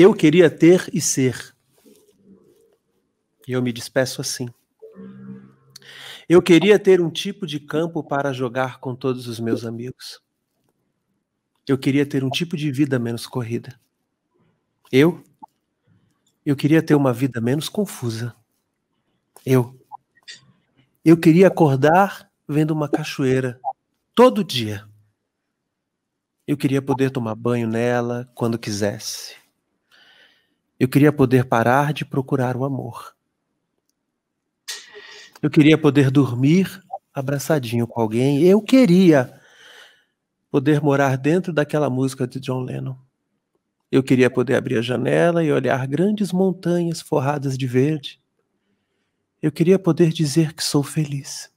Eu queria ter e ser. E eu me despeço assim. Eu queria ter um tipo de campo para jogar com todos os meus amigos. Eu queria ter um tipo de vida menos corrida. Eu? Eu queria ter uma vida menos confusa. Eu. Eu queria acordar vendo uma cachoeira todo dia. Eu queria poder tomar banho nela quando quisesse. Eu queria poder parar de procurar o amor. Eu queria poder dormir abraçadinho com alguém. Eu queria poder morar dentro daquela música de John Lennon. Eu queria poder abrir a janela e olhar grandes montanhas forradas de verde. Eu queria poder dizer que sou feliz.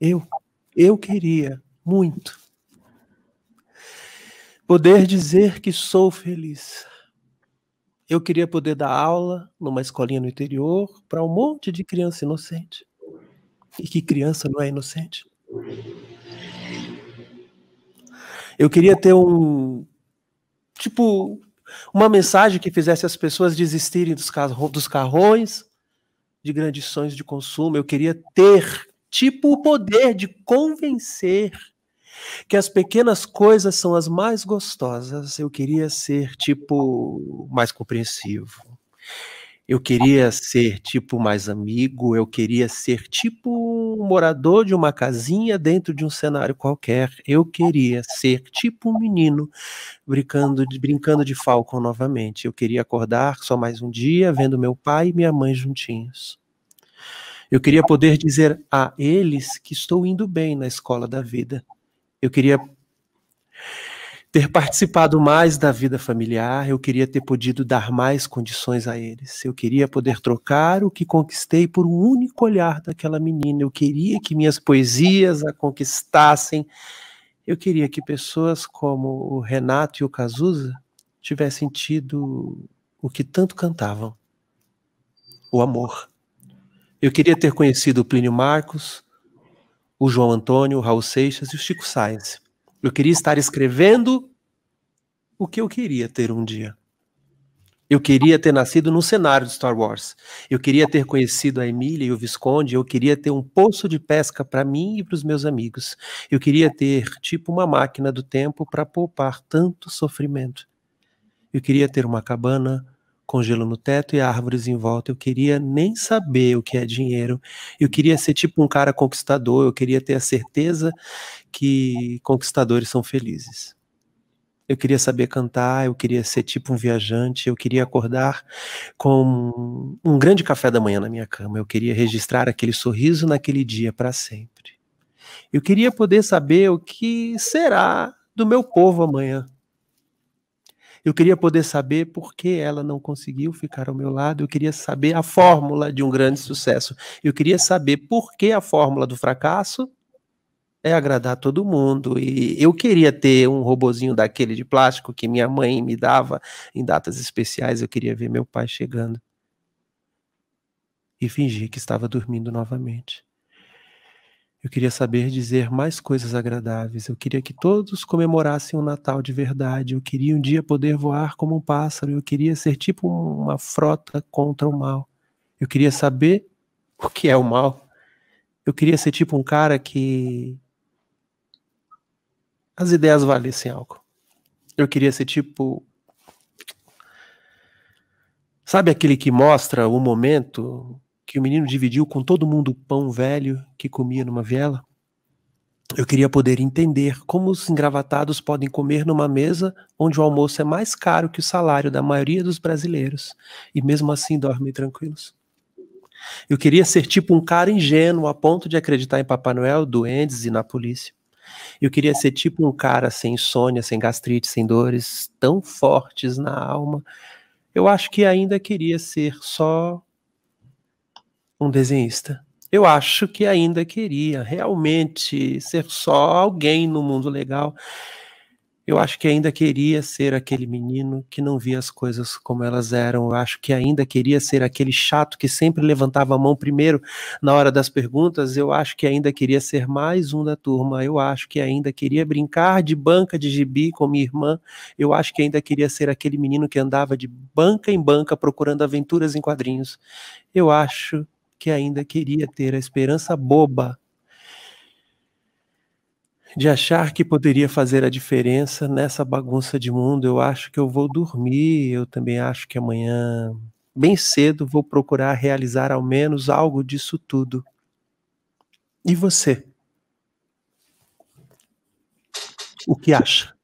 Eu, eu queria muito poder dizer que sou feliz. Eu queria poder dar aula numa escolinha no interior para um monte de criança inocente. E que criança não é inocente? Eu queria ter um. Tipo, uma mensagem que fizesse as pessoas desistirem dos, carro, dos carrões, de grandes sonhos de consumo. Eu queria ter, tipo, o poder de convencer que as pequenas coisas são as mais gostosas. Eu queria ser tipo mais compreensivo. Eu queria ser tipo mais amigo, eu queria ser tipo um morador de uma casinha dentro de um cenário qualquer. Eu queria ser tipo um menino brincando de, brincando de novamente. Eu queria acordar só mais um dia vendo meu pai e minha mãe juntinhos. Eu queria poder dizer a eles que estou indo bem na escola da vida eu queria ter participado mais da vida familiar, eu queria ter podido dar mais condições a eles. Eu queria poder trocar o que conquistei por um único olhar daquela menina. Eu queria que minhas poesias a conquistassem. Eu queria que pessoas como o Renato e o Cazuza tivessem tido o que tanto cantavam: o amor. Eu queria ter conhecido o Plínio Marcos, o João Antônio, o Raul Seixas e o Chico Sainz. Eu queria estar escrevendo o que eu queria ter um dia. Eu queria ter nascido no cenário de Star Wars. Eu queria ter conhecido a Emília e o Visconde. Eu queria ter um poço de pesca para mim e para os meus amigos. Eu queria ter, tipo, uma máquina do tempo para poupar tanto sofrimento. Eu queria ter uma cabana, com gelo no teto e árvores em volta. Eu queria nem saber o que é dinheiro. Eu queria ser tipo um cara conquistador. Eu queria ter a certeza que conquistadores são felizes. Eu queria saber cantar, eu queria ser tipo um viajante, eu queria acordar com um grande café da manhã na minha cama, eu queria registrar aquele sorriso naquele dia para sempre. Eu queria poder saber o que será do meu povo amanhã. Eu queria poder saber por que ela não conseguiu ficar ao meu lado. Eu queria saber a fórmula de um grande sucesso. Eu queria saber por que a fórmula do fracasso é agradar todo mundo. E eu queria ter um robozinho daquele de plástico que minha mãe me dava em datas especiais. Eu queria ver meu pai chegando e fingir que estava dormindo novamente. Eu queria saber dizer mais coisas agradáveis. Eu queria que todos comemorassem o Natal de verdade. Eu queria um dia poder voar como um pássaro. Eu queria ser tipo uma frota contra o mal. Eu queria saber o que é o mal. Eu queria ser tipo um cara que as ideias valessem algo. Eu queria ser tipo Sabe aquele que mostra o momento que o menino dividiu com todo mundo o pão velho que comia numa viela? Eu queria poder entender como os engravatados podem comer numa mesa onde o almoço é mais caro que o salário da maioria dos brasileiros e mesmo assim dormem tranquilos. Eu queria ser tipo um cara ingênuo a ponto de acreditar em Papai Noel, doentes e na polícia. Eu queria ser tipo um cara sem insônia, sem gastrite, sem dores tão fortes na alma. Eu acho que ainda queria ser só um desenhista. Eu acho que ainda queria realmente ser só alguém no mundo legal. Eu acho que ainda queria ser aquele menino que não via as coisas como elas eram. Eu acho que ainda queria ser aquele chato que sempre levantava a mão primeiro na hora das perguntas. Eu acho que ainda queria ser mais um da turma. Eu acho que ainda queria brincar de banca de gibi com minha irmã. Eu acho que ainda queria ser aquele menino que andava de banca em banca procurando aventuras em quadrinhos. Eu acho que ainda queria ter a esperança boba de achar que poderia fazer a diferença nessa bagunça de mundo. Eu acho que eu vou dormir, eu também acho que amanhã, bem cedo, vou procurar realizar ao menos algo disso tudo. E você? O que acha?